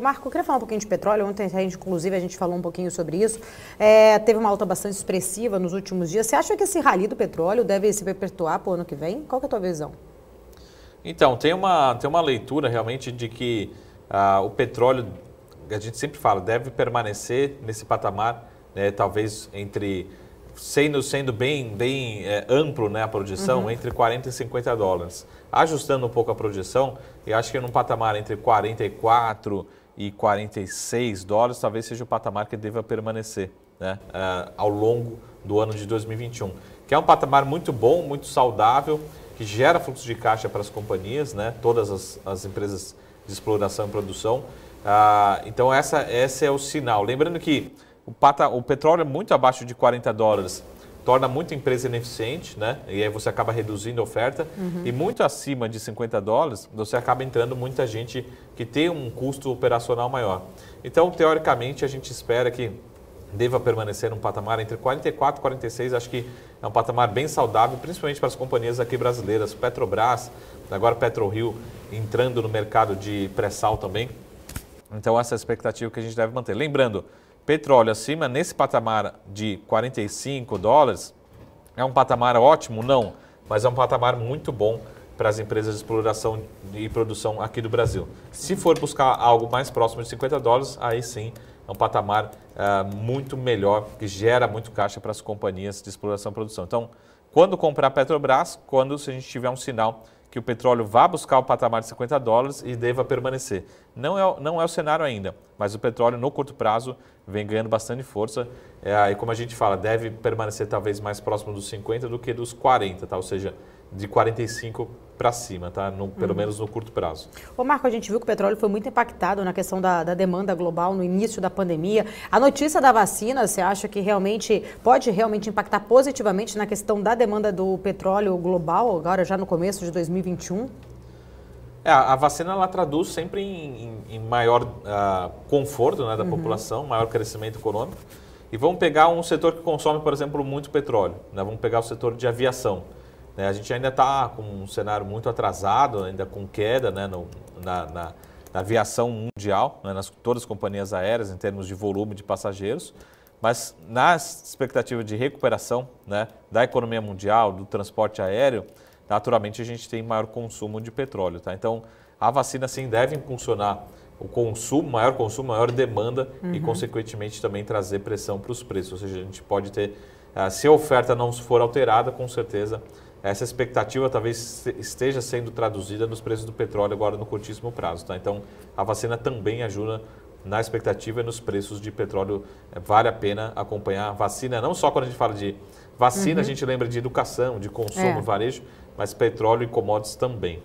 Marco, eu queria falar um pouquinho de petróleo. Ontem, a gente, inclusive, a gente falou um pouquinho sobre isso. É, teve uma alta bastante expressiva nos últimos dias. Você acha que esse rali do petróleo deve se perpetuar para o ano que vem? Qual que é a tua visão? Então, tem uma, tem uma leitura realmente de que ah, o petróleo, a gente sempre fala, deve permanecer nesse patamar, né, talvez entre sendo, sendo bem, bem é, amplo né, a projeção, uhum. entre 40 e 50 dólares. Ajustando um pouco a projeção, eu acho que num patamar entre 44 e 46 dólares, talvez seja o patamar que deva permanecer né, uh, ao longo do ano de 2021. Que é um patamar muito bom, muito saudável, que gera fluxo de caixa para as companhias, né, todas as, as empresas de exploração e produção. Uh, então, essa, esse é o sinal. Lembrando que o, pata, o petróleo é muito abaixo de 40 dólares torna muita empresa ineficiente, né? E aí você acaba reduzindo a oferta. Uhum. E muito acima de 50 dólares, você acaba entrando muita gente que tem um custo operacional maior. Então, teoricamente, a gente espera que deva permanecer num patamar entre 44 e 46, acho que é um patamar bem saudável, principalmente para as companhias aqui brasileiras, Petrobras, agora PetroRio entrando no mercado de pré-sal também. Então, essa é a expectativa que a gente deve manter. Lembrando, petróleo acima, nesse patamar de 45 dólares, é um patamar ótimo? Não, mas é um patamar muito bom para as empresas de exploração e produção aqui do Brasil. Se for buscar algo mais próximo de 50 dólares, aí sim é um patamar uh, muito melhor, que gera muito caixa para as companhias de exploração e produção. Então, quando comprar Petrobras, quando se a gente tiver um sinal que o petróleo vá buscar o patamar de 50 dólares e deva permanecer. Não é, não é o cenário ainda, mas o petróleo no curto prazo vem ganhando bastante força. É, e como a gente fala, deve permanecer talvez mais próximo dos 50 do que dos 40, tá? ou seja, de 45 para cima, tá? No, pelo uhum. menos no curto prazo. Ô Marco, a gente viu que o petróleo foi muito impactado na questão da, da demanda global no início da pandemia. A notícia da vacina, você acha que realmente pode realmente impactar positivamente na questão da demanda do petróleo global, agora já no começo de 2021? É, a vacina ela traduz sempre em, em, em maior uh, conforto né, da uhum. população, maior crescimento econômico. E vamos pegar um setor que consome, por exemplo, muito petróleo. Né? Vamos pegar o setor de aviação. Né? A gente ainda está com um cenário muito atrasado, ainda com queda né, no, na, na, na, aviação mundial, né, nas todas as companhias aéreas, em termos de volume de passageiros, mas na expectativa de recuperação né, da economia mundial, do transporte aéreo, naturalmente a gente tem maior consumo de petróleo. Tá? Então, a vacina sim deve impulsionar o consumo, maior consumo, maior demanda uhum. e, consequentemente, também trazer pressão para os preços. Ou seja, a gente pode ter, ah, se a oferta não for alterada, com certeza essa expectativa talvez esteja sendo traduzida nos preços do petróleo agora no curtíssimo prazo. Tá? Então, a vacina também ajuda na expectativa e nos preços de petróleo. É, vale a pena acompanhar a vacina, não só quando a gente fala de vacina, uhum. a gente lembra de educação, de consumo, é. varejo, mas petróleo e commodities também.